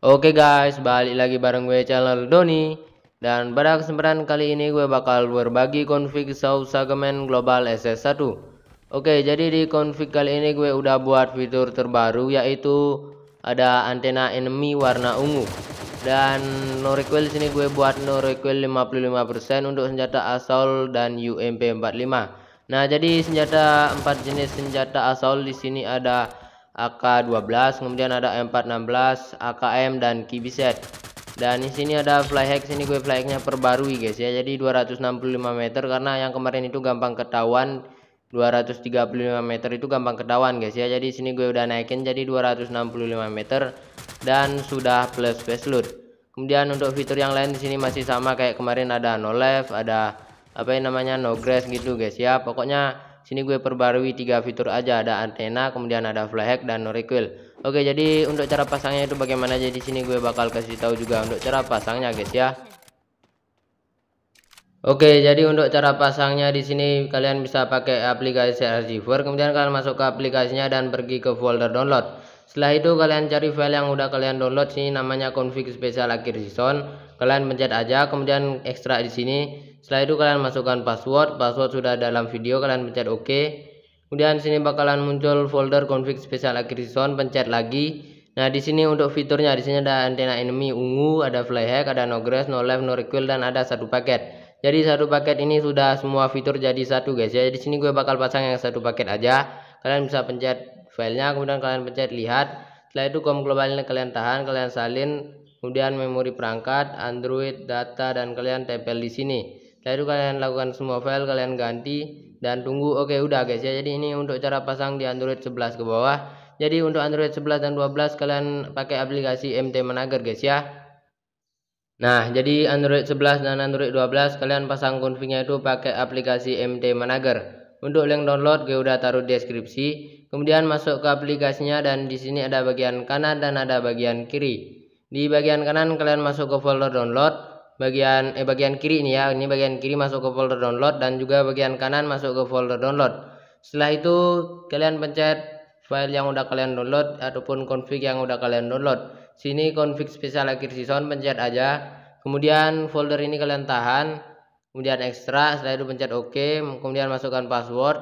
Oke guys, balik lagi bareng gue channel Doni Dan pada kesempatan kali ini gue bakal berbagi config sausagemen global SS1 Oke, jadi di config kali ini gue udah buat fitur terbaru yaitu Ada antena enemy warna ungu Dan no recoil sini gue buat no recoil 55% untuk senjata assault dan UMP 45 Nah, jadi senjata empat jenis senjata assault di sini ada AK12 kemudian ada M416 AKM dan kibiset dan di sini ada flyhack sini gue flyhacknya perbarui guys ya jadi 265 meter karena yang kemarin itu gampang ketahuan 235 meter itu gampang ketahuan guys ya jadi sini gue udah naikin jadi 265 meter dan sudah plus face load kemudian untuk fitur yang lain di sini masih sama kayak kemarin ada no left ada apa yang namanya no grass gitu guys ya pokoknya Sini gue perbarui tiga fitur aja ada antena, kemudian ada flag dan no recoil. Oke, jadi untuk cara pasangnya itu bagaimana jadi sini gue bakal kasih tahu juga untuk cara pasangnya guys ya. Oke, jadi untuk cara pasangnya di sini kalian bisa pakai aplikasi Archiver, kemudian kalian masuk ke aplikasinya dan pergi ke folder download. Setelah itu kalian cari file yang udah kalian download sini namanya config special akhir season. Kalian pencet aja, kemudian ekstrak di sini. Setelah itu kalian masukkan password, password sudah dalam video, kalian pencet OK. Kemudian sini bakalan muncul folder config special akhir season, pencet lagi. Nah, di sini untuk fiturnya di sini ada antena enemy ungu, ada flyhack, ada no grass, no life, no recoil dan ada satu paket. Jadi satu paket ini sudah semua fitur jadi satu guys ya. Jadi sini gue bakal pasang yang satu paket aja. Kalian bisa pencet filenya, kemudian kalian pencet lihat. Setelah itu kom globalnya kalian tahan, kalian salin, kemudian memori perangkat, Android, data dan kalian tempel di sini. Setelah itu kalian lakukan semua file, kalian ganti dan tunggu. Oke, udah guys ya. Jadi ini untuk cara pasang di Android 11 ke bawah. Jadi untuk Android 11 dan 12 kalian pakai aplikasi MT Manager guys ya. Nah, jadi Android 11 dan Android 12 kalian pasang konfignya itu pakai aplikasi MT Manager. Untuk link download gue udah taruh di deskripsi. Kemudian masuk ke aplikasinya dan di sini ada bagian kanan dan ada bagian kiri. Di bagian kanan kalian masuk ke folder download, bagian eh bagian kiri ini ya. Ini bagian kiri masuk ke folder download dan juga bagian kanan masuk ke folder download. Setelah itu kalian pencet file yang udah kalian download ataupun config yang udah kalian download sini config spesial akhir season pencet aja kemudian folder ini kalian tahan kemudian ekstra setelah itu pencet ok kemudian masukkan password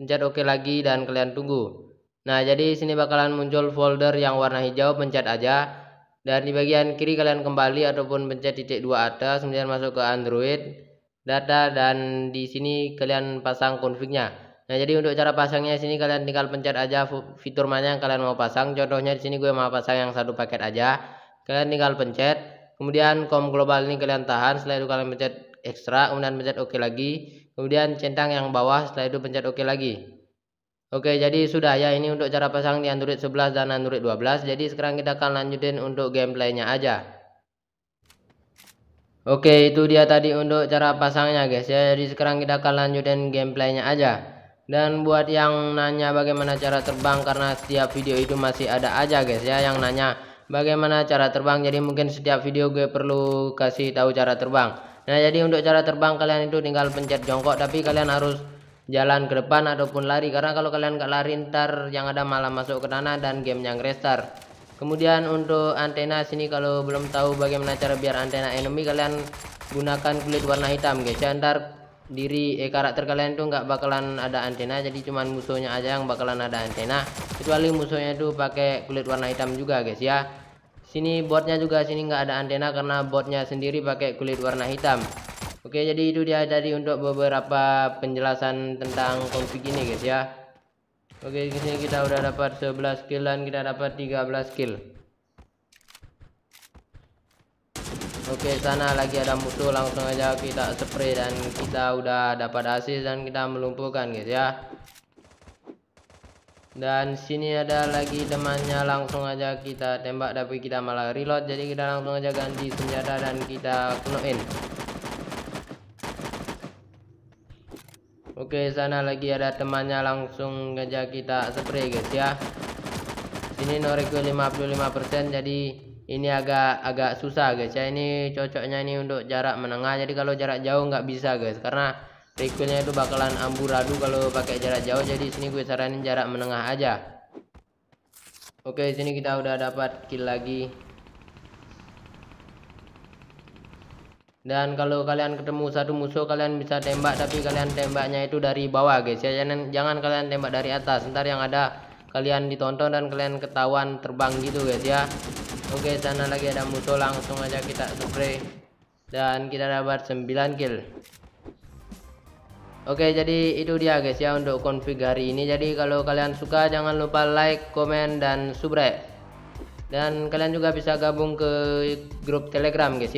pencet ok lagi dan kalian tunggu nah jadi sini bakalan muncul folder yang warna hijau pencet aja dan di bagian kiri kalian kembali ataupun pencet titik dua atas kemudian masuk ke Android data dan di sini kalian pasang konfignya Nah, jadi untuk cara pasangnya sini kalian tinggal pencet aja fitur mana yang kalian mau pasang. Contohnya di sini gue mau pasang yang satu paket aja. Kalian tinggal pencet. Kemudian kom global ini kalian tahan, setelah itu kalian pencet ekstra, kemudian pencet oke OK lagi. Kemudian centang yang bawah, setelah itu pencet oke OK lagi. Oke, jadi sudah ya ini untuk cara pasang di Android 11 dan Android 12. Jadi sekarang kita akan lanjutin untuk gameplaynya aja. Oke, itu dia tadi untuk cara pasangnya guys ya. Jadi sekarang kita akan lanjutin gameplaynya aja dan buat yang nanya bagaimana cara terbang karena setiap video itu masih ada aja guys ya yang nanya bagaimana cara terbang jadi mungkin setiap video gue perlu kasih tahu cara terbang nah jadi untuk cara terbang kalian itu tinggal pencet jongkok tapi kalian harus jalan ke depan ataupun lari karena kalau kalian gak lari ntar yang ada malah masuk ke tanah dan game yang restart kemudian untuk antena sini kalau belum tahu bagaimana cara biar antena enemy kalian gunakan kulit warna hitam guys ya ntar diri eh karakter kalian tuh nggak bakalan ada antena jadi cuman musuhnya aja yang bakalan ada antena kecuali musuhnya tuh pakai kulit warna hitam juga guys ya sini botnya juga sini nggak ada antena karena botnya sendiri pakai kulit warna hitam oke jadi itu dia tadi untuk beberapa penjelasan tentang config ini guys ya oke sini kita udah dapat 11 skill dan kita dapat 13 skill Oke sana lagi ada musuh langsung aja kita spray dan kita udah dapat asis dan kita melumpuhkan guys ya dan sini ada lagi temannya langsung aja kita tembak tapi kita malah reload jadi kita langsung aja ganti senjata dan kita kenuin oke sana lagi ada temannya langsung aja kita spray guys ya sini noriku 55% jadi ini agak agak susah guys ya ini cocoknya ini untuk jarak menengah jadi kalau jarak jauh nggak bisa guys karena recoilnya itu bakalan amburadu kalau pakai jarak jauh jadi sini gue saranin jarak menengah aja oke sini kita udah dapat kill lagi dan kalau kalian ketemu satu musuh kalian bisa tembak tapi kalian tembaknya itu dari bawah guys ya jangan jangan kalian tembak dari atas ntar yang ada kalian ditonton dan kalian ketahuan terbang gitu guys ya oke sana lagi ada musuh langsung aja kita spray dan kita dapat 9 kill oke jadi itu dia guys ya untuk config hari ini jadi kalau kalian suka jangan lupa like komen dan subscribe dan kalian juga bisa gabung ke grup telegram guys ya